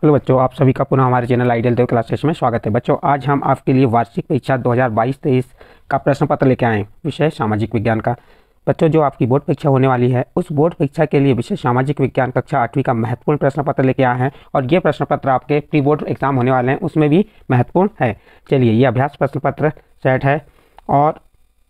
hello बच्चों आप सभी का पुनः हमारे चैनल आइडियल देव क्लासेस में स्वागत है बच्चों आज हम आपके लिए वार्षिक परीक्षा 2022-23 का प्रश्न पत्र लेके आए विषय सामाजिक विज्ञान का बच्चों जो आपकी बोर्ड परीक्षा होने वाली है उस बोर्ड परीक्षा के लिए विषय सामाजिक विज्ञान कक्षा आठवीं का महत्वपूर्ण प्रश्न पत्र लेके आए हैं और ये प्रश्न पत्र आपके प्री बोर्ड एग्जाम होने वाले हैं उसमें भी महत्वपूर्ण है चलिए ये अभ्यास प्रश्न पत्र सेट है और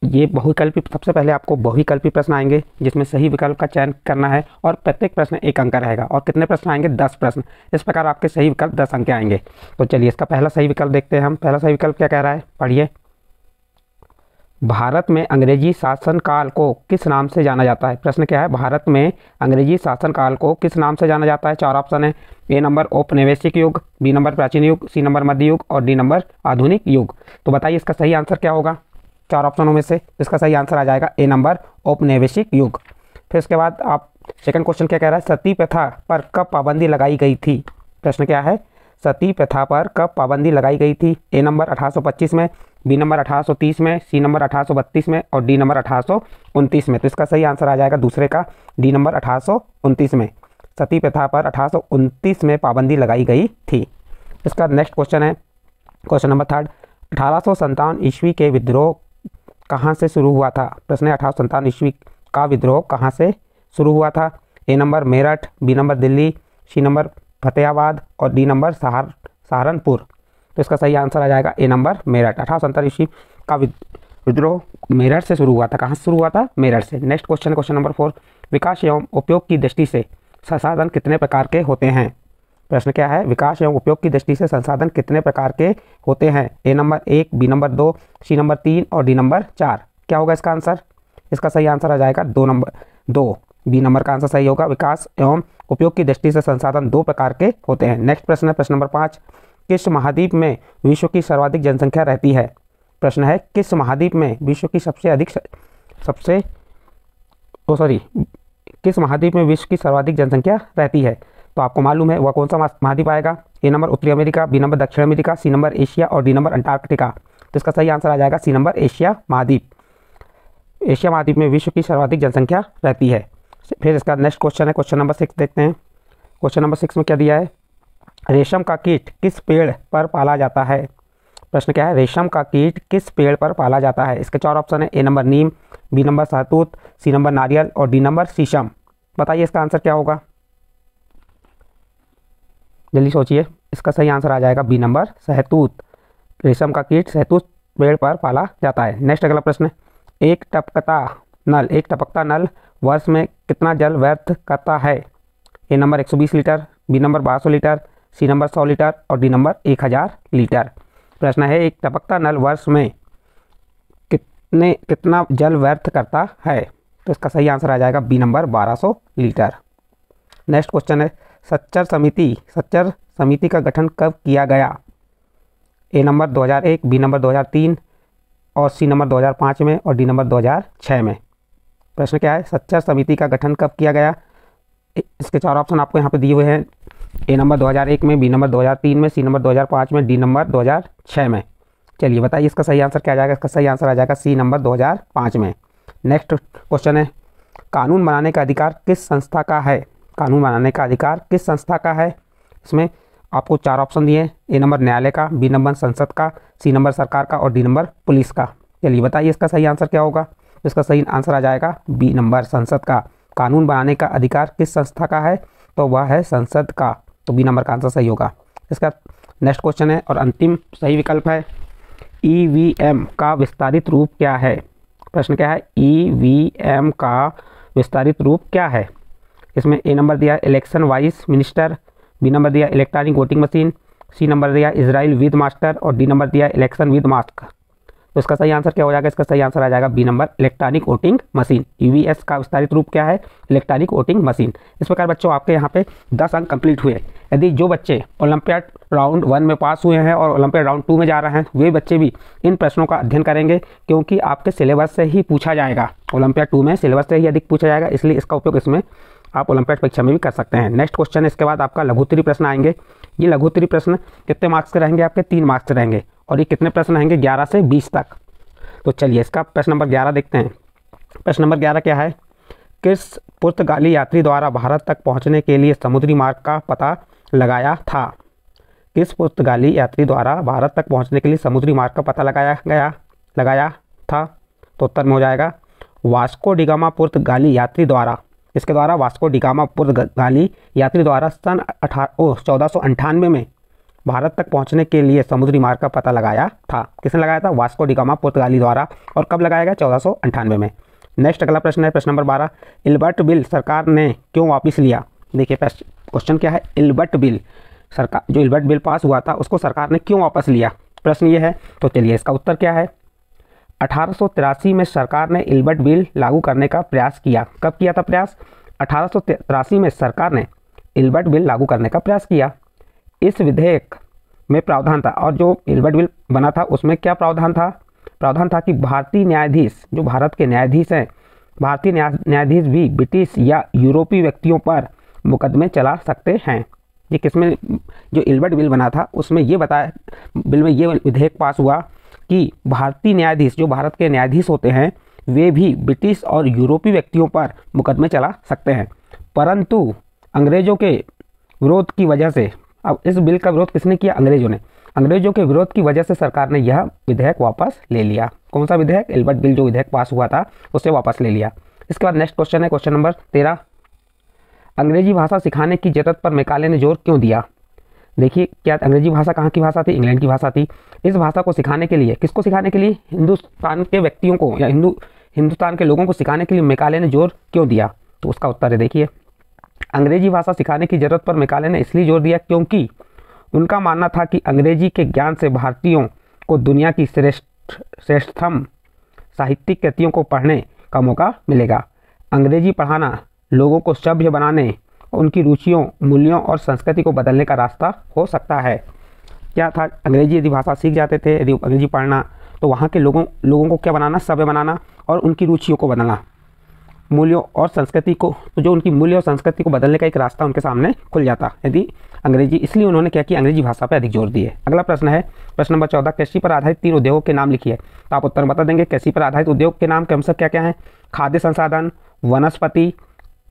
ये बहुविकल्पी सबसे पहले आपको बहुविकल्पी प्रश्न आएंगे जिसमें सही विकल्प का चयन करना है और प्रत्येक प्रश्न एक अंक का रहेगा और कितने प्रश्न आएंगे दस प्रश्न इस प्रकार आपके सही विकल्प दस अंक आएंगे तो चलिए इसका पहला सही विकल्प देखते हैं हम पहला सही विकल्प क्या कह रहा है पढ़िए भारत में अंग्रेजी शासन काल को किस नाम से जाना जाता है प्रश्न क्या है भारत में अंग्रेजी शासन काल को किस नाम से जाना जाता है चार ऑप्शन है ए नंबर औपनिवेशिक युग बी नंबर प्राचीन युग सी नंबर मध्य युग और डी नंबर आधुनिक युग तो बताइए इसका सही आंसर क्या होगा चार ऑप्शनों में से इसका सही आंसर आ जाएगा ए नंबर औपनिवेशिक युग फिर उसके बाद आप सेकंड क्वेश्चन क्या कह रहा है सती प्रथा पर कब पाबंदी लगाई गई थी प्रश्न क्या है सती प्रथा पर कब पाबंदी लगाई गई थी ए नंबर 1825 में बी नंबर 1830 में सी नंबर 1832 में और डी नंबर अठारह में तो इसका सही आंसर आ जाएगा दूसरे का डी नंबर अठारह में सती प्रथा पर अठारह में पाबंदी लगाई गई थी इसका नेक्स्ट क्वेश्चन है क्वेश्चन नंबर थर्ड अठारह ईस्वी के विद्रोह कहाँ से शुरू हुआ था प्रश्न है अठारह संतावन ईस्वी का विद्रोह कहाँ से शुरू हुआ था A number Meerut B number Delhi C number Fatehabad और डी नंबर सहार सहारनपुर तो इसका सही आंसर आ जाएगा ए नंबर मेरठ अठारह संतावन ईस्वी का विद्रोह मेरठ से शुरू हुआ था कहाँ से शुरू हुआ था मेरठ से next question question number four विकास एवं उपयोग की दृष्टि से संसाधन कितने प्रकार के होते हैं प्रश्न क्या है विकास एवं उपयोग की दृष्टि से संसाधन कितने प्रकार के होते हैं ए नंबर एक बी नंबर दो सी नंबर तीन और डी नंबर चार क्या होगा इसका आंसर इसका सही आंसर आ जाएगा दो नंबर दो बी नंबर का आंसर सही होगा विकास एवं उपयोग की दृष्टि से संसाधन दो प्रकार के होते हैं नेक्स्ट प्रश्न है प्रश्न नंबर पाँच किस महाद्वीप में विश्व की सर्वाधिक जनसंख्या रहती है प्रश्न है किस महाद्वीप में विश्व की सबसे अधिक सबसे ओ सॉरी किस महाद्वीप में विश्व की सर्वाधिक जनसंख्या रहती है तो आपको मालूम है वह कौन सा महाद्वीप आएगा ए नंबर उत्तरी अमेरिका बी नंबर दक्षिण अमेरिका सी नंबर एशिया और डी नंबर अंटार्कटिका तो इसका सही आंसर आ जाएगा सी नंबर एशिया महाद्वीप एशिया महाद्वीप में विश्व की सर्वाधिक जनसंख्या रहती है फिर इसका नेक्स्ट क्वेश्चन है क्वेश्चन नंबर सिक्स देखते हैं क्वेश्चन नंबर सिक्स में क्या दिया है रेशम का कीट किस पेड़ पर पाला जाता है प्रश्न क्या है रेशम का कीट किस पेड़ पर पाला जाता है इसके चार ऑप्शन है ए नंबर नीम बी नंबर सहतूत सी नंबर नारियल और डी नंबर शीशम बताइए इसका आंसर क्या होगा जल्दी सोचिए इसका सही आंसर आ जाएगा बी नंबर सहतूत रेशम का कीट सहतूत पेड़ पर पाला जाता है नेक्स्ट अगला प्रश्न एक टपकता नल एक टपकता नल वर्ष में कितना जल व्यर्थ करता है A number 120 litre B number बारह लीटर सी नंबर 100 लीटर और डी नंबर 1000 लीटर प्रश्न है एक टपकता नल वर्ष में कितने कितना जल व्यर्थ करता है तो इसका सही आंसर आ जाएगा B number 1200 litre next question है सच्चर समिति सच्चर समिति का गठन कब किया गया ए नंबर 2001 बी नंबर 2003 और सी नंबर 2005 में और डी नंबर 2006 में प्रश्न क्या है सच्चर समिति का गठन कब किया गया इसके चार ऑप्शन आपको यहाँ पर दिए हुए हैं ए नंबर 2001 में बी नंबर 2003 में सी नंबर 2005 में डी नंबर 2006 में चलिए बताइए इसका सही आंसर क्या आ जाएगा इसका सही आंसर आ जाएगा सी नंबर 2005 में नेक्स्ट क्वेश्चन है कानून बनाने का अधिकार किस संस्था का है कानून बनाने का अधिकार किस संस्था का है इसमें आपको चार ऑप्शन दिए ए नंबर न्यायालय का बी नंबर संसद का सी नंबर सरकार का और डी नंबर पुलिस का चलिए बताइए इसका सही आंसर क्या होगा इसका सही आंसर आ जाएगा बी नंबर संसद का कानून बनाने का अधिकार किस संस्था का है तो वह है संसद का तो बी नंबर का आंसर सही होगा इसका नेक्स्ट क्वेश्चन है और अंतिम सही विकल्प है ई का विस्तारित रूप क्या है प्रश्न क्या है ई का विस्तारित रूप क्या है इसमें ए नंबर दिया election vice minister B number दिया electronic voting machine C number दिया इसराइल विद मास्टर और डी नंबर दिया इलेक्शन विद मास्क तो इसका सही आंसर क्या हो जाएगा इसका सही आंसर आ जाएगा B number electronic voting machine EVS e का विस्तारित रूप क्या है इलेक्ट्रॉनिक वोटिंग मशीन इस प्रकार बच्चों आपके यहाँ पे दस अंक कंप्लीट हुए यदि जो बच्चे ओलंपियाड राउंड वन में पास हुए हैं और ओलंपियाड राउंड टू में जा रहे हैं वे बच्चे भी इन प्रश्नों का अध्ययन करेंगे क्योंकि आपके सिलेबस से ही पूछा जाएगा ओलंपियाड टू में सिलेबस से ही अधिक पूछा जाएगा इसलिए इसका उपयोग इसमें आप ओलंपियाड परीक्षा में भी कर सकते हैं नेक्स्ट क्वेश्चन इसके बाद आपका लघुतरी प्रश्न आएंगे ये लघुतरी प्रश्न कितने मार्क्स के रहेंगे आपके तीन मार्क्स रहेंगे और ये कितने प्रश्न आएंगे ग्यारह से बीस तक तो चलिए इसका प्रश्न नंबर ग्यारह देखते हैं प्रश्न नंबर ग्यारह क्या है किस पुर्तगाली यात्री द्वारा भारत तक पहुंचने के लिए समुद्री मार्ग का पता लगाया था किस पुर्तगाली यात्री द्वारा भारत तक पहुंचने के लिए समुद्री मार्ग का पता लगाया गया लगाया था तो उत्तर में हो जाएगा वास्को डिगामा पुर्तगाली यात्री द्वारा इसके द्वारा वास्को डिकामा पुर्तगाली यात्री द्वारा सन अठारह चौदह में भारत तक पहुंचने के लिए समुद्री मार्ग का पता लगाया था किसने लगाया था वास्को डिकामा पुर्तगाली द्वारा और कब लगाया गया चौदह में नेक्स्ट अगला प्रश्न है प्रश्न नंबर बारह इल्बर्ट बिल सरकार ने क्यों वापस लिया देखिए क्वेश्चन क्या है इल्बर्ट बिल सरकार जो इल्बर्ट बिल पास हुआ था उसको सरकार ने क्यों वापस लिया प्रश्न ये है तो चलिए इसका उत्तर क्या है अठारह में सरकार ने इल्बर्ट बिल लागू करने का प्रयास किया कब किया था प्रयास अठारह में सरकार ने इल्बर्ट बिल लागू करने का प्रयास किया इस विधेयक में प्रावधान था और जो इल्बर्ट बिल बना था उसमें क्या प्रावधान था प्रावधान था कि भारतीय न्यायाधीश जो भारत के न्यायाधीश हैं भारतीय न्यायाधीश भी ब्रिटिश या यूरोपीय व्यक्तियों पर मुकदमे चला सकते हैं ये किसमें जो इल्बर्ट बिल बना था उसमें ये बताया बिल में ये विधेयक पास हुआ कि भारतीय न्यायाधीश जो भारत के न्यायाधीश होते हैं वे भी ब्रिटिश और यूरोपीय व्यक्तियों पर मुकदमे चला सकते हैं परंतु अंग्रेज़ों के विरोध की वजह से अब इस बिल का विरोध किसने किया अंग्रेज़ों ने अंग्रेज़ों के विरोध की वजह से सरकार ने यह विधेयक वापस ले लिया कौन सा विधेयक एल्बर्ट बिल जो विधेयक पास हुआ था उसे वापस ले लिया इसके बाद नेक्स्ट क्वेश्चन है क्वेश्चन नंबर तेरह अंग्रेजी भाषा सिखाने की जरूरत पर मेकाले ने जोर क्यों दिया देखिए क्या अंग्रेजी भाषा कहाँ की भाषा थी इंग्लैंड की भाषा थी इस भाषा को सिखाने के लिए किसको सिखाने के लिए हिंदुस्तान के व्यक्तियों को या हिंदू हिंदुस्तान के लोगों को सिखाने के लिए मेकाले ने जोर क्यों दिया तो उसका उत्तर है देखिए अंग्रेजी भाषा सिखाने की ज़रूरत पर मेकाले ने इसलिए जोर दिया क्योंकि उनका मानना था कि अंग्रेजी के ज्ञान से भारतीयों को दुनिया की श्रेष्ठ श्रेष्ठतम साहित्यिक कृतियों को पढ़ने का मौका मिलेगा अंग्रेजी पढ़ाना लोगों को सभ्य बनाने उनकी रुचियों मूल्यों और संस्कृति को बदलने का रास्ता हो सकता है क्या था अंग्रेजी यदि भाषा सीख जाते थे यदि अंग्रेजी पढ़ना तो वहाँ के लोगों लोगों को क्या बनाना सभ्य बनाना और उनकी रुचियों को बदलना मूल्यों और संस्कृति को तो जो उनकी मूल्य और संस्कृति को बदलने का एक रास्ता उनके सामने खुल जाता यदि अंग्रेजी इसलिए उन्होंने क्या कि अंग्रेजी भाषा पर अधिक जोर दिए अगला प्रश्न है प्रश्न नंबर चौदह कृषि पर आधारित तीन उद्योगों के नाम लिखिए तो आप उत्तर बता देंगे कृषि पर आधारित उद्योग के नाम क्रमशः क्या क्या हैं खाद्य संसाधन वनस्पति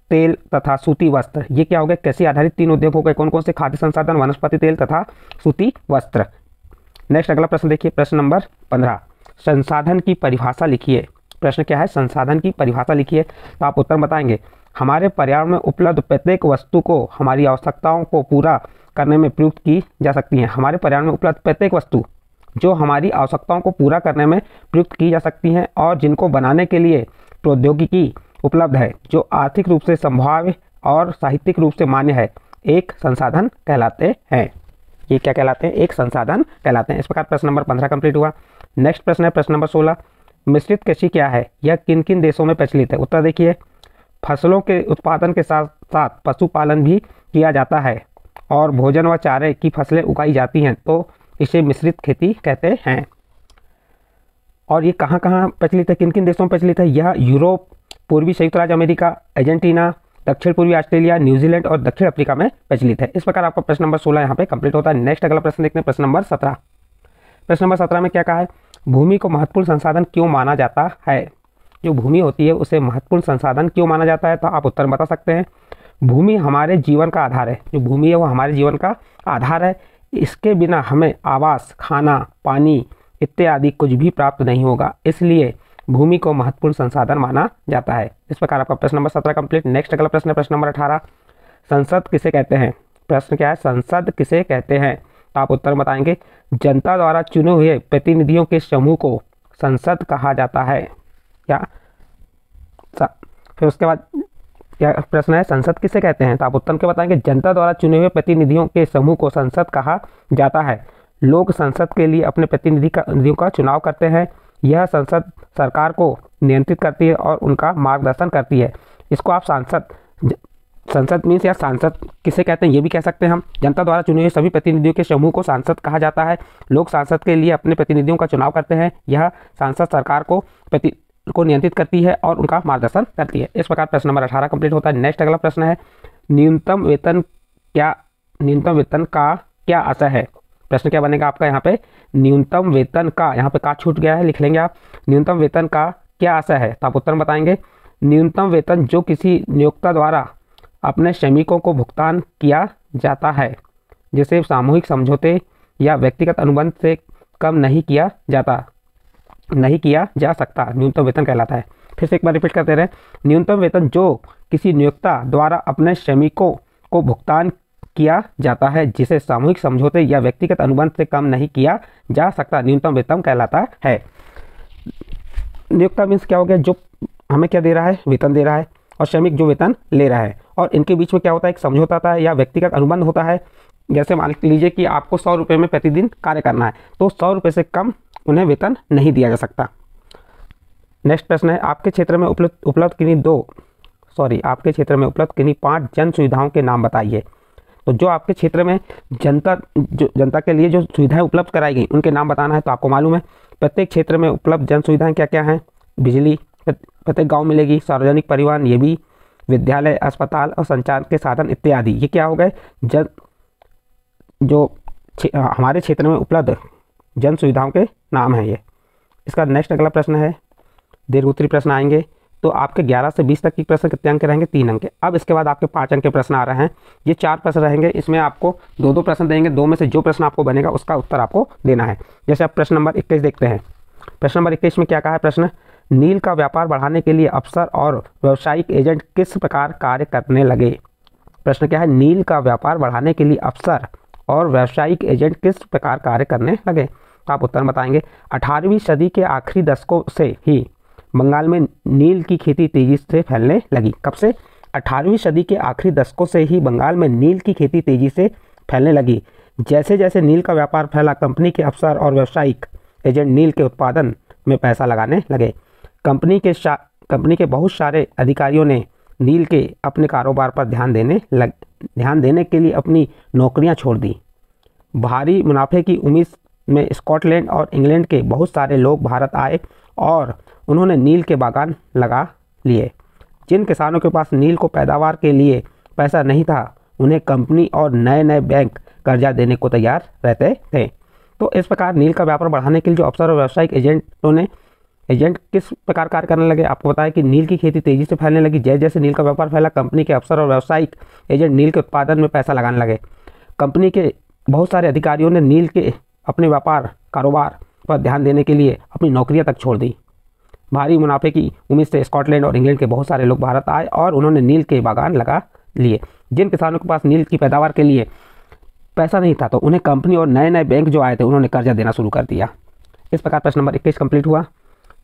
तेल तथा सूती वस्त्र ये क्या हो गया कृषि आधारित तीन उद्योग हो गए कौन कौन से खाद्य संसाधन वनस्पति तेल तथा सूती वस्त्र नेक्स्ट अगला प्रश्न देखिए प्रश्न नंबर पंद्रह संसाधन की परिभाषा लिखिए प्रश्न क्या है संसाधन की परिभाषा लिखिए तो आप उत्तर बताएंगे हमारे पर्यावरण में उपलब्ध प्रत्येक वस्तु को हमारी आवश्यकताओं को पूरा करने में प्रयुक्त की जा सकती है हमारे पर्यावरण में उपलब्ध प्रत्येक वस्तु जो हमारी आवश्यकताओं को पूरा करने में प्रयुक्त की जा सकती हैं और जिनको बनाने के लिए प्रौद्योगिकी उपलब्ध है जो आर्थिक रूप से संभाव्य और साहित्यिक रूप से मान्य है एक संसाधन कहलाते हैं ये क्या कहलाते हैं एक संसाधन कहलाते हैं इस प्रकार प्रश्न नंबर पंद्रह कंप्लीट हुआ नेक्स्ट प्रश्न है प्रश्न नंबर सोलह मिश्रित कृषि क्या है यह किन किन देशों में प्रचलित है उत्तर देखिए फसलों के उत्पादन के साथ साथ पशुपालन भी किया जाता है और भोजन व चारे की फसलें उगाई जाती हैं तो इसे मिश्रित खेती कहते हैं और ये कहाँ कहाँ प्रचलित है किन किन देशों में प्रचलित है यह यूरोप पूर्वी संयुक्त राज्य अमेरिका अर्जेंटीना दक्षिण पूर्वी ऑस्ट्रेलिया न्यूजीलैंड और दक्षिण अफ्रीका में प्रचलित है इस प्रकार आपका प्रश्न नंबर सोलह यहाँ पे कंप्लीट होता है नेक्स्ट अगला प्रश्न देखते हैं प्रश्न नंबर सत्रह प्रश्न नंबर सत्रह में क्या कहा है भूमि को महत्वपूर्ण संसाधन क्यों माना जाता है जो भूमि होती है उसे महत्वपूर्ण संसाधन क्यों माना जाता है तो आप उत्तर बता सकते हैं भूमि हमारे जीवन का आधार है जो भूमि है वो हमारे जीवन का आधार है इसके बिना हमें आवास खाना पानी इत्यादि कुछ भी प्राप्त नहीं होगा इसलिए भूमि को महत्वपूर्ण संसाधन माना जाता है इस प्रकार आपका प्रश्न नंबर सत्रह कंप्लीट नेक्स्ट अगला प्रश्न प्रश्न नंबर अठारह संसद किसे कहते हैं प्रश्न क्या है संसद किसे कहते हैं तो आप उत्तर बताएंगे जनता द्वारा चुने हुए प्रतिनिधियों के समूह को संसद कहा जाता है क्या फिर उसके बाद क्या प्रश्न है संसद किसे कहते हैं तो आप उत्तर के बताएंगे जनता द्वारा चुने हुए प्रतिनिधियों के समूह को संसद कहा जाता है लोग संसद के लिए अपने प्रतिनिधि का, का चुनाव करते हैं यह संसद सरकार को नियंत्रित करती है और उनका मार्गदर्शन करती है इसको आप सांसद संसद मीन्स या सांसद किसे कहते हैं ये भी कह सकते हैं हम जनता द्वारा चुने हुए सभी प्रतिनिधियों के समूह को सांसद कहा जाता है लोग सांसद के लिए अपने प्रतिनिधियों का चुनाव करते हैं यह सांसद सरकार को प्रति को नियंत्रित करती है और उनका मार्गदर्शन करती है इस प्रकार प्रश्न नंबर अठारह कंप्लीट होता है नेक्स्ट अगला प्रश्न है न्यूनतम वेतन क्या न्यूनतम वेतन का क्या आशा है प्रश्न क्या बनेगा आपका यहाँ पे न्यूनतम वेतन का यहाँ पे का छूट गया है लिख लेंगे आप न्यूनतम वेतन का क्या आशा है तो आप उत्तर बताएंगे न्यूनतम वेतन जो किसी नियोक्ता द्वारा अपने श्रमिकों को भुगतान किया जाता है जिसे सामूहिक समझौते या व्यक्तिगत अनुबंध से कम नहीं किया जाता नहीं किया जा सकता न्यूनतम वेतन कहलाता है फिर से एक बार रिपीट करते रहे न्यूनतम वेतन जो किसी नियोक्ता द्वारा अपने श्रमिकों को भुगतान किया जाता है जिसे सामूहिक समझौते या व्यक्तिगत अनुबंध से कम नहीं किया जा सकता न्यूनतम वेतन कहलाता है नियोक्ता मीन्स क्या हो गया जो हमें क्या दे रहा है वेतन दे रहा है और श्रमिक जो वेतन ले रहा है और इनके बीच में क्या होता है एक समझौता होता है या व्यक्तिगत अनुबंध होता है जैसे मान लीजिए कि आपको सौ रुपये में प्रतिदिन कार्य करना है तो सौ रुपये से कम उन्हें वेतन नहीं दिया जा सकता नेक्स्ट प्रश्न है आपके क्षेत्र में उपलब्ध उपलब्ध किन्हीं दो सॉरी आपके क्षेत्र में उपलब्ध किन्हीं पाँच जन सुविधाओं के नाम बताइए तो जो आपके क्षेत्र में जनता जो जनता के लिए जो सुविधाएं उपलब्ध कराई गई उनके नाम बताना है तो आपको मालूम है प्रत्येक क्षेत्र में उपलब्ध जन सुविधाएँ क्या क्या हैं बिजली प्रत्येक गाँव मिलेगी सार्वजनिक परिवहन ये भी विद्यालय अस्पताल और संचार के साधन इत्यादि ये क्या हो गए जन जो हमारे क्षेत्र में उपलब्ध जन सुविधाओं के नाम हैं ये इसका नेक्स्ट अगला प्रश्न है दीर्घोत्तरी प्रश्न आएंगे तो आपके 11 से 20 तक के प्रश्न कितने अंक रहेंगे तीन अंक अब इसके बाद आपके पाँच अंक के प्रश्न आ रहे हैं ये चार प्रश्न रहेंगे इसमें आपको दो दो प्रश्न देंगे दो में से जो प्रश्न आपको बनेगा उसका उत्तर आपको देना है जैसे आप प्रश्न नंबर इक्कीस देखते हैं प्रश्न नंबर इक्कीस में क्या कहा है प्रश्न नील का व्यापार बढ़ाने के लिए अफसर और व्यावसायिक एजेंट किस प्रकार कार्य करने लगे प्रश्न क्या है नील का व्यापार बढ़ाने के लिए अफसर और व्यावसायिक एजेंट किस प्रकार कार्य करने लगे तो आप उत्तर बताएंगे अठारहवीं सदी के आखिरी दशकों से ही बंगाल में नील की खेती तेज़ी से फैलने लगी कब से 18वीं सदी के आखिरी दशकों से ही बंगाल में नील की खेती तेज़ी से फैलने लगी जैसे जैसे नील का व्यापार फैला कंपनी के अफसर और व्यावसायिक एजेंट नील के उत्पादन में पैसा लगाने लगे कंपनी के कंपनी के बहुत सारे अधिकारियों ने नील के अपने कारोबार पर ध्यान देने लग ध्यान देने के लिए अपनी नौकरियां छोड़ दी भारी मुनाफे की उम्मीद में स्कॉटलैंड और इंग्लैंड के बहुत सारे लोग भारत आए और उन्होंने नील के बागान लगा लिए जिन किसानों के पास नील को पैदावार के लिए पैसा नहीं था उन्हें कंपनी और नए नए बैंक कर्जा देने को तैयार रहते थे तो इस प्रकार नील का व्यापार बढ़ाने के लिए जो अफसर और व्यावसायिक एजेंटों ने एजेंट किस प्रकार कार्य करने लगे आपको बताया कि नील की खेती तेजी से फैलने लगी जैसे जैसे नील का व्यापार फैला कंपनी के अफसर और व्यावसायिक एजेंट नील के उत्पादन में पैसा लगाने लगे कंपनी के बहुत सारे अधिकारियों ने नील के अपने व्यापार कारोबार पर ध्यान देने के लिए अपनी नौकरियां तक छोड़ दी भारी मुनाफे की उम्मीद से स्कॉटलैंड और इंग्लैंड के बहुत सारे लोग भारत आए और उन्होंने नील के बागान लगा लिए जिन किसानों के पास नील की पैदावार के लिए पैसा नहीं था तो उन्हें कंपनी और नए नए बैंक जो आए थे उन्होंने कर्जा देना शुरू कर दिया इस प्रकार प्रश्न नंबर इक्कीस कंप्लीट हुआ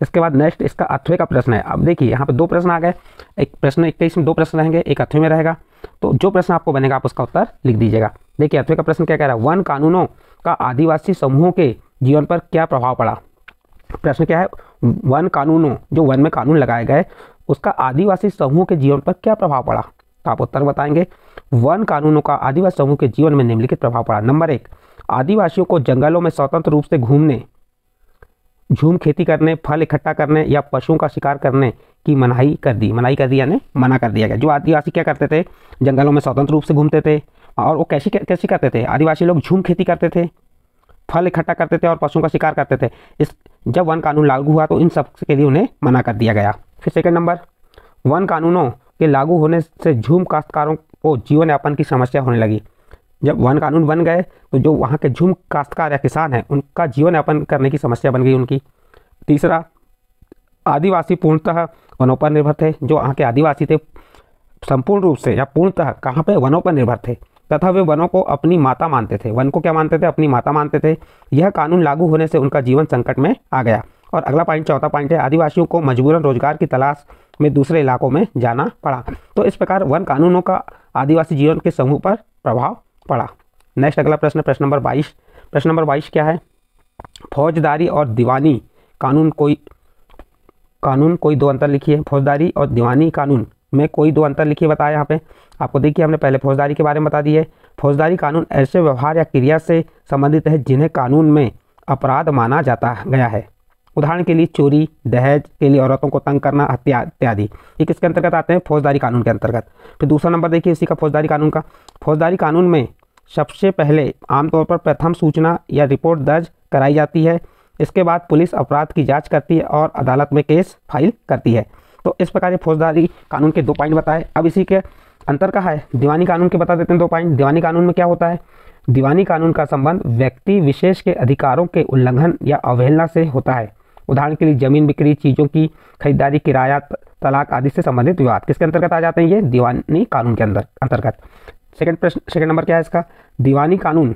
इसके बाद नेक्स्ट इसका अथवे का प्रश्न है अब देखिए यहाँ पर दो प्रश्न आ गए एक प्रश्न इक्कीस में दो प्रश्न रहेंगे एक अथवे में रहेगा तो जो प्रश्न आपको बनेगा आप उसका उत्तर लिख दीजिएगा देखिए अथवे का प्रश्न क्या कह रहा है वन कानूनों का आदिवासी समूहों के जीवन पर क्या प्रभाव पड़ा प्रश्न क्या है वन कानूनों जो वन में कानून लगाए गए उसका आदिवासी समूह के जीवन पर क्या प्रभाव पड़ा तो आप उत्तर बताएंगे वन कानूनों का आदिवासी समूह के जीवन में निम्नलिखित प्रभाव पड़ा नंबर एक आदिवासियों को जंगलों में स्वतंत्र रूप से घूमने झूम खेती करने फल इकट्ठा करने या पशुओं का शिकार करने की मनाही कर दी मनाही कर दी यानी मना कर दिया गया जो आदिवासी क्या करते थे जंगलों में स्वतंत्र रूप से घूमते थे और वो कैसी कैसी करते थे आदिवासी लोग झूम खेती करते थे फल इकट्ठा करते थे और पशुओं का शिकार करते थे इस जब वन कानून लागू हुआ तो इन सब के लिए उन्हें मना कर दिया गया फिर सेकेंड नंबर वन कानूनों के लागू होने से झूम काश्तकारों को जीवन यापन की समस्या होने लगी जब वन कानून बन गए तो जो वहाँ के झूम काश्तकार या किसान हैं उनका जीवन यापन करने की समस्या बन गई उनकी तीसरा आदिवासी पूर्णतः वनों पर निर्भर थे जो वहाँ के आदिवासी थे संपूर्ण रूप से या पूर्णतः कहाँ पर वनों पर निर्भर थे तथा वे वनों को अपनी माता मानते थे वन को क्या मानते थे अपनी माता मानते थे यह कानून लागू होने से उनका जीवन संकट में आ गया और अगला पॉइंट चौथा पॉइंट है आदिवासियों को मजबूरन रोजगार की तलाश में दूसरे इलाकों में जाना पड़ा तो इस प्रकार वन कानूनों का आदिवासी जीवन के समूह पर प्रभाव पड़ा नेक्स्ट अगला प्रश्न प्रश्न नंबर बाईस प्रश्न नंबर बाईस क्या है फौजदारी और दीवानी कानून कोई कानून कोई दो अंतर लिखिए फौजदारी और दीवानी कानून में कोई दो अंतर लिखिए बताया यहाँ पे आपको देखिए हमने पहले फौजदारी के बारे में बता दिए फौजदारी कानून ऐसे व्यवहार या क्रिया से संबंधित है जिन्हें कानून में अपराध माना जाता गया है उदाहरण के लिए चोरी दहेज के लिए औरतों को तंग करना हत्या इत्यादि ये किसके अंतर्गत आते हैं फौजदारी कानून के अंतर्गत फिर दूसरा नंबर देखिए इसी का फौजदारी कानून का फौजदारी कानून में सबसे पहले आमतौर पर प्रथम सूचना या रिपोर्ट दर्ज कराई जाती है इसके बाद पुलिस अपराध की जांच करती है और अदालत में केस फाइल करती है तो इस प्रकार ये फौजदारी कानून के दो पॉइंट बताए अब इसी के अंतर कहा है दीवानी कानून के बता देते हैं दो पॉइंट दीवानी कानून में क्या होता है दीवानी कानून का संबंध व्यक्ति विशेष के अधिकारों के उल्लंघन या अवहेलना से होता है उदाहरण के लिए जमीन बिक्री चीज़ों की खरीदारी किराया तलाक आदि से संबंधित विवाद किसके अंतर्गत आ जाते हैं ये दीवानी कानून के अंदर अंतर्गत सेकंड प्रश्न सेकंड नंबर क्या है इसका दीवानी कानून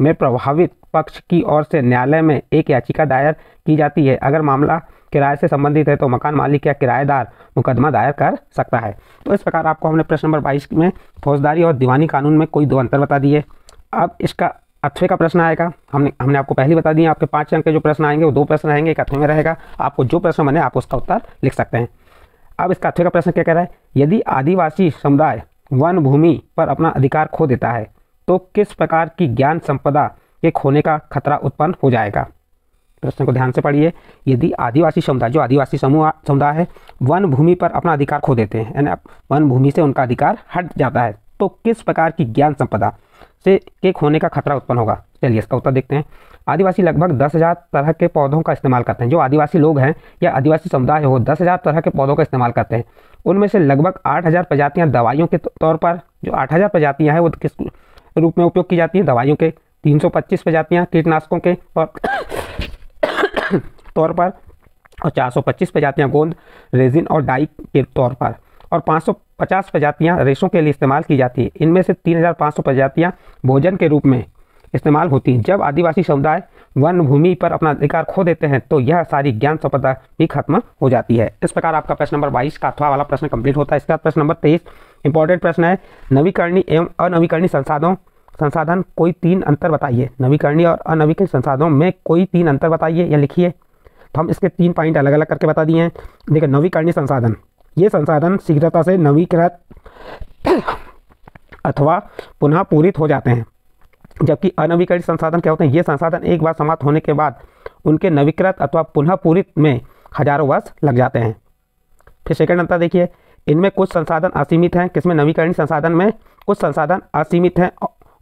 में प्रभावित पक्ष की ओर से न्यायालय में एक याचिका दायर की जाती है अगर मामला किराए से संबंधित है तो मकान मालिक या किराएदार मुकदमा दायर कर सकता है तो इस प्रकार आपको हमने प्रश्न नंबर बाईस में फौजदारी और दीवानी कानून में कोई दो अंतर बता दिए अब इसका अथवे का प्रश्न आएगा हमने हमने आपको पहले बता दिया आपके पाँच अंक के जो प्रश्न आएंगे वो दो प्रश्न आएंगे एक अथवे में रहेगा आपको जो प्रश्न बने आप उसका उत्तर लिख सकते हैं अब इसका अथवे का प्रश्न क्या कह रहा है यदि आदिवासी समुदाय वन भूमि पर अपना अधिकार खो देता है तो किस प्रकार की ज्ञान संपदा के खोने का खतरा उत्पन्न हो जाएगा प्रश्न को ध्यान से पढ़िए यदि आदिवासी समुदाय जो आदिवासी समूह समुदाय है वन भूमि पर अपना अधिकार खो देते हैं यानी वन भूमि से उनका अधिकार हट जाता है तो किस प्रकार की ज्ञान संपदा से के खोने का खतरा उत्पन्न होगा चलिए इसका उत्तर देखते हैं आदिवासी लगभग दस हज़ार तरह के पौधों का इस्तेमाल करते हैं जो आदिवासी लोग हैं या आदिवासी समुदाय हो दस हज़ार तरह के पौधों का इस्तेमाल करते हैं उनमें से लगभग आठ हज़ार प्रजातियाँ दवाइयों के तौर पर जो आठ हज़ार प्रजातियाँ हैं वो किस रूप में उपयोग की जाती हैं दवाइयों के तीन सौ पच्चीस प्रजातियाँ कीटनाशकों के और तौर पर और 425 प्रजातियां गोंद रेजिन और डाई के तौर पर और 550 प्रजातियां रेशों के लिए इस्तेमाल की जाती है इनमें से 3,500 प्रजातियां भोजन के रूप में इस्तेमाल होती हैं जब आदिवासी समुदाय वन भूमि पर अपना अधिकार खो देते हैं तो यह सारी ज्ञान संपदा भी खत्म हो जाती है इस प्रकार आपका प्रश्न नंबर बाईस का अथवा वाला प्रश्न कंप्लीट होता है इसके बाद प्रश्न नंबर तेईस इंपॉर्टेंट प्रश्न है नवीकरणीय एवं अनवीकरणीय संसाधनों संसाधन कोई तीन अंतर बताइए नवीकरणीय और अनवीकरण संसाधनों में कोई तीन अंतर बताइए या लिखिए तो हम इसके तीन पॉइंट अलग अलग करके बता दिए हैं देखिए नवीकरणीय संसाधन ये संसाधन शीघ्रता से नवीकृत अथवा पुनः पूरित हो जाते हैं जबकि अनवीकरणीय संसाधन क्या होते हैं ये संसाधन एक बार समाप्त होने के बाद उनके नवीकृत अथवा पुनः पूरित में हजारों वर्ष लग जाते हैं फिर सेकेंड अंतर देखिए इनमें कुछ संसाधन असीमित हैं किसमें नवीकरणीय संसाधन में कुछ संसाधन असीमित हैं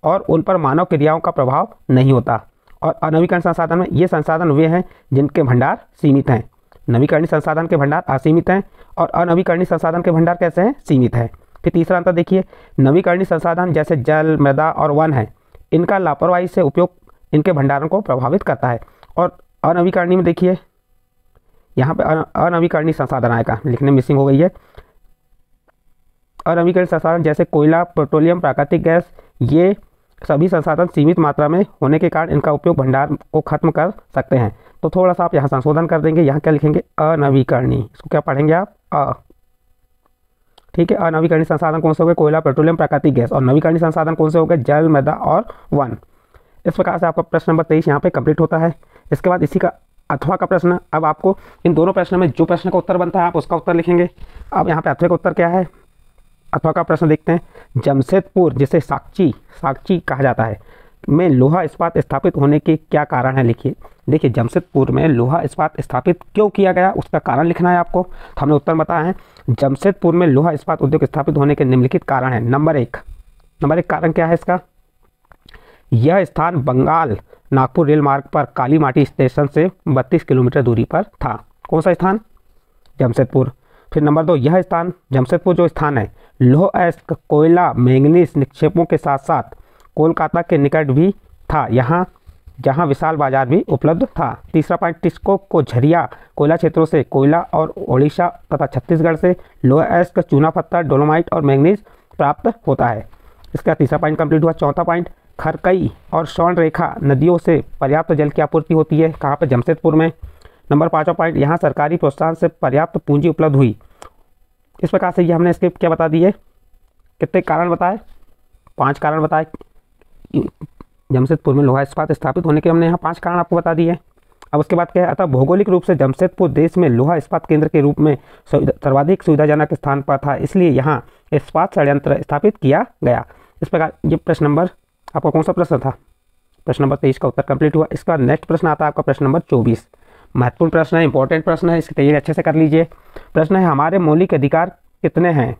और उन पर मानव क्रियाओं का प्रभाव नहीं होता और अनवीकरण संसाधन में ये संसाधन वे हैं जिनके भंडार सीमित हैं नवीकरणीय संसाधन के भंडार असीमित हैं और अनवीकरणीय संसाधन के भंडार कैसे हैं सीमित हैं फिर तीसरा अंतर देखिए नवीकरणीय संसाधन जैसे जल मृदा और वन है इनका लापरवाही से उपयोग इनके भंडारण को प्रभावित करता है और अनवीकरणीय में देखिए यहाँ पर अनवीकरणीय संसाधन आएगा लिखने मिसिंग हो गई है अनवीकरणीय संसाधन जैसे कोयला पेट्रोलियम प्राकृतिक गैस ये सभी संसाधन सीमित मात्रा में होने के कारण इनका उपयोग भंडार को खत्म कर सकते हैं तो थोड़ा सा आप यहाँ संशोधन कर देंगे यहाँ क्या लिखेंगे अनवीकरणीय इसको क्या पढ़ेंगे आप अ ठीक है अनवीकरणीय संसाधन कौन से हो गए कोयला पेट्रोलियम प्राकृतिक गैस और नवीकरणीय संसाधन कौन से हो गए जल मैदा और वन इस प्रकार से आपका प्रश्न नंबर तेईस यहाँ पे कंप्लीट होता है इसके बाद इसी का अथवा का प्रश्न अब आपको इन दोनों प्रश्नों में जो प्रश्न का उत्तर बनता है आप उसका उत्तर लिखेंगे अब यहाँ पे अथवा का उत्तर क्या है अथवा का प्रश्न देखते हैं जमशेदपुर जिसे साक्षी साक्षी कहा जाता है में लोहा इस्पात स्थापित होने के क्या कारण है लिखिए देखिए जमशेदपुर में लोहा इस्पात स्थापित क्यों किया गया उसका कारण लिखना है आपको तो हमने उत्तर बताया है जमशेदपुर में लोहा इस्पात उद्योग स्थापित होने के निम्नलिखित कारण है नंबर एक नंबर एक कारण क्या है इसका यह स्थान बंगाल नागपुर रेल मार्ग पर काली स्टेशन से बत्तीस किलोमीटर दूरी पर था कौन सा स्थान जमशेदपुर फिर नंबर दो यह स्थान जमशेदपुर जो स्थान है लोह अयस्क कोयला मैंगनीस निक्षेपों के साथ साथ कोलकाता के निकट भी था यहाँ जहाँ विशाल बाजार भी उपलब्ध था तीसरा पॉइंट टिस्को को झरिया कोयला क्षेत्रों से कोयला और ओडिशा तथा छत्तीसगढ़ से लोह अयस्क चूना पत्थर डोलोमाइट और मैंगनीज प्राप्त होता है इसका तीसरा पॉइंट कंप्लीट हुआ चौथा पॉइंट खरकई और स्वर्ण रेखा नदियों से पर्याप्त जल की आपूर्ति होती है कहाँ पर जमशेदपुर में नंबर पाँचवा पॉइंट यहाँ सरकारी प्रोत्साहन से पर्याप्त पूंजी उपलब्ध हुई इस प्रकार से ये हमने इसके क्या बता दिए कितने कारण बताए पाँच कारण बताए जमशेदपुर में लोहा इस्पात स्थापित होने के हमने यहाँ पाँच कारण आपको बता दिए अब उसके बाद क्या है अतः भौगोलिक रूप से जमशेदपुर देश में लोहा इस्पात केंद्र के रूप में सर्वाधिक सुविधाजनक स्थान पर था इसलिए यहाँ इस्पात षडयंत्र स्थापित किया गया इस प्रकार ये प्रश्न नंबर आपका कौन सा प्रश्न था प्रश्न नंबर तेईस का उत्तर कंप्लीट हुआ इसका नेक्स्ट प्रश्न आता है आपका प्रश्न नंबर चौबीस महत्वपूर्ण प्रश्न है इंपॉर्टेंट प्रश्न है इसकी तैयारी अच्छे से कर लीजिए प्रश्न है हमारे मौलिक अधिकार कितने हैं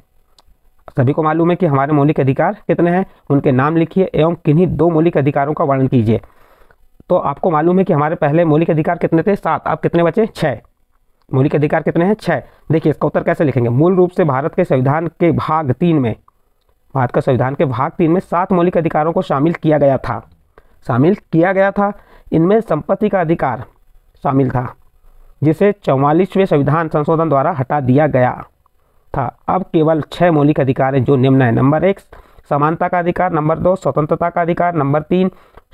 सभी को मालूम है कि हमारे मौलिक अधिकार कितने हैं उनके नाम लिखिए एवं किन्हीं दो मौलिक अधिकारों का वर्णन कीजिए तो आपको मालूम है कि हमारे पहले मौलिक अधिकार कितने थे सात आप कितने बचे छः मौलिक अधिकार कितने हैं छः देखिए इसका उत्तर कैसे लिखेंगे मूल रूप से भारत के संविधान के भाग तीन में भारत का संविधान के भाग तीन में सात मौलिक अधिकारों को शामिल किया गया था शामिल किया गया था इनमें संपत्ति का अधिकार शामिल था जिसे चौवालीसवें संविधान संशोधन द्वारा हटा दिया गया था अब केवल छः मौलिक अधिकार हैं जो निम्न है नंबर एक समानता का अधिकार नंबर दो स्वतंत्रता का अधिकार नंबर तीन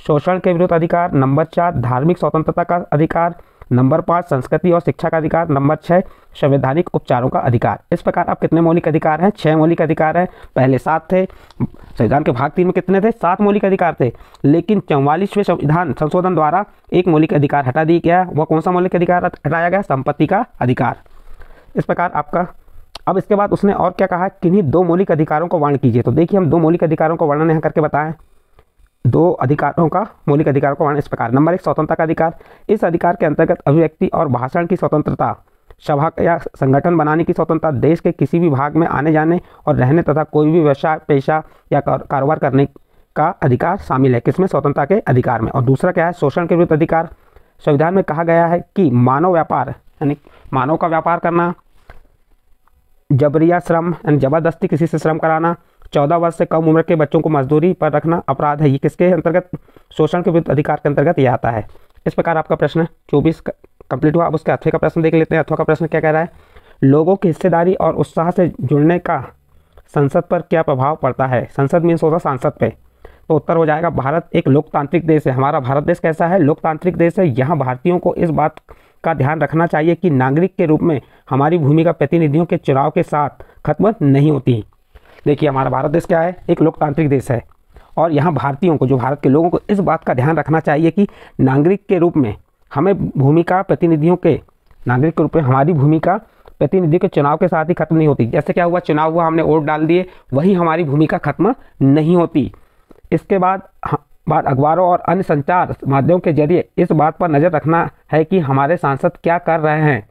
शोषण के विरुद्ध अधिकार नंबर चार धार्मिक स्वतंत्रता का अधिकार नंबर पाँच संस्कृति और शिक्षा का अधिकार नंबर छः संवैधानिक उपचारों का अधिकार इस प्रकार अब कितने मौलिक अधिकार हैं छः मौलिक अधिकार हैं पहले सात थे संविधान के भाग तीन में कितने थे सात मौलिक अधिकार थे लेकिन चौवालीसवें संविधान संशोधन द्वारा एक मौलिक अधिकार हटा दिया गया वह कौन सा मौलिक अधिकार हटाया गया संपत्ति का अधिकार इस प्रकार आपका अब इसके बाद उसने और क्या कहा किन्हीं दो मौलिक अधिकारों को वर्ण कीजिए तो देखिए हम दो मौलिक अधिकारों को वर्णन यहाँ करके बताएं दो अधिकारों का मौलिक अधिकार को वर्णन इस प्रकार नंबर एक स्वतंत्रता का अधिकार इस अधिकार के अंतर्गत अभिव्यक्ति और भाषण की स्वतंत्रता सभा या संगठन बनाने की स्वतंत्रता देश के किसी भी भाग में आने जाने और रहने तथा कोई भी व्यवसाय पेशा या कारोबार करने का अधिकार शामिल है किसमें स्वतंत्रता के अधिकार में और दूसरा क्या है शोषण के विरुद्ध अधिकार संविधान में कहा गया है कि मानव व्यापार यानी मानव का व्यापार करना जबरिया श्रम यानी जबरदस्ती किसी से श्रम कराना चौदह वर्ष से कम उम्र के बच्चों को मजदूरी पर रखना अपराध है ये किसके अंतर्गत शोषण के विरुद्ध अधिकार के अंतर्गत ये आता है इस प्रकार आपका प्रश्न चौबीस कंप्लीट हुआ अब उसके अथवे का प्रश्न देख लेते हैं अथवा का प्रश्न क्या कह रहा है लोगों की हिस्सेदारी और उत्साह से जुड़ने का संसद पर क्या प्रभाव पड़ता है संसद मीन्स होता सांसद पे तो उत्तर हो जाएगा भारत एक लोकतांत्रिक देश है हमारा भारत देश कैसा है लोकतांत्रिक देश है यहाँ भारतीयों को इस बात का ध्यान रखना चाहिए कि नागरिक के रूप में हमारी भूमिका प्रतिनिधियों के चुनाव के साथ खत्म नहीं होती देखिए हमारा भारत देश क्या है एक लोकतांत्रिक देश है और यहाँ भारतीयों को जो भारत के लोगों को इस बात का ध्यान रखना चाहिए कि नागरिक के रूप में हमें भूमिका प्रतिनिधियों के नागरिक के रूप में हमारी भूमिका प्रतिनिधि के चुनाव के साथ ही खत्म नहीं होती जैसे क्या हुआ चुनाव हुआ हमने वोट डाल दिए वही हमारी भूमिका खत्म नहीं होती इसके बाद बाद अखबारों और अन्य संचार माध्यमों के जरिए इस बात पर नज़र रखना है कि हमारे सांसद क्या कर रहे हैं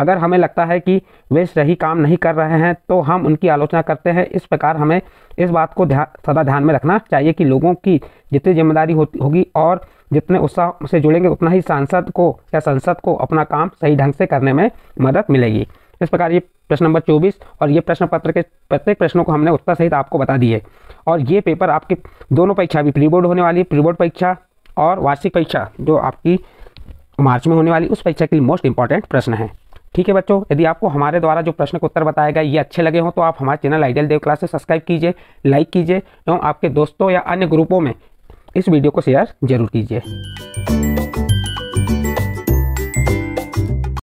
अगर हमें लगता है कि वे सही काम नहीं कर रहे हैं तो हम उनकी आलोचना करते हैं इस प्रकार हमें इस बात को ध्यान सदा ध्यान में रखना चाहिए कि लोगों की जितनी जिम्मेदारी होती होगी और जितने उत्साह से जुड़ेंगे उतना ही सांसद को या संसद को अपना काम सही ढंग से करने में मदद मिलेगी इस प्रकार ये प्रश्न नंबर चौबीस और ये प्रश्न पत्र के प्रत्येक प्रश्नों को हमने उत्तर सहित आपको बता दिए और ये पेपर आपके दोनों परीक्षा भी प्री बोर्ड होने वाली प्री बोर्ड परीक्षा और वार्षिक परीक्षा जो आपकी मार्च में होने वाली उस परीक्षा के लिए मोस्ट इंपॉर्टेंट प्रश्न है ठीक है बच्चों यदि आपको हमारे द्वारा जो प्रश्न का उत्तर बताया गया ये अच्छे लगे हों तो आप हमारे चैनल आइडियल देव क्लास से सब्सक्राइब कीजिए लाइक कीजिए एवं आपके दोस्तों या अन्य ग्रुपों में इस वीडियो को शेयर जरूर कीजिए